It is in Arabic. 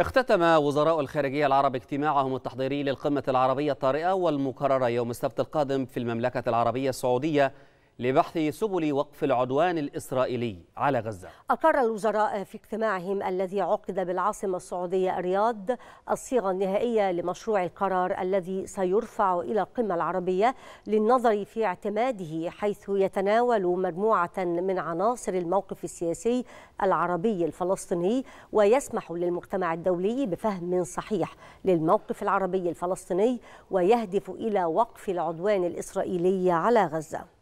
اختتم وزراء الخارجية العرب اجتماعهم التحضيري للقمة العربية الطارئة والمقررة يوم السبت القادم في المملكة العربية السعودية لبحث سبل وقف العدوان الإسرائيلي على غزة أقر الوزراء في اجتماعهم الذي عقد بالعاصمة السعودية الرياض الصيغة النهائية لمشروع القرار الذي سيرفع إلى القمة العربية للنظر في اعتماده حيث يتناول مجموعة من عناصر الموقف السياسي العربي الفلسطيني ويسمح للمجتمع الدولي بفهم صحيح للموقف العربي الفلسطيني ويهدف إلى وقف العدوان الإسرائيلي على غزة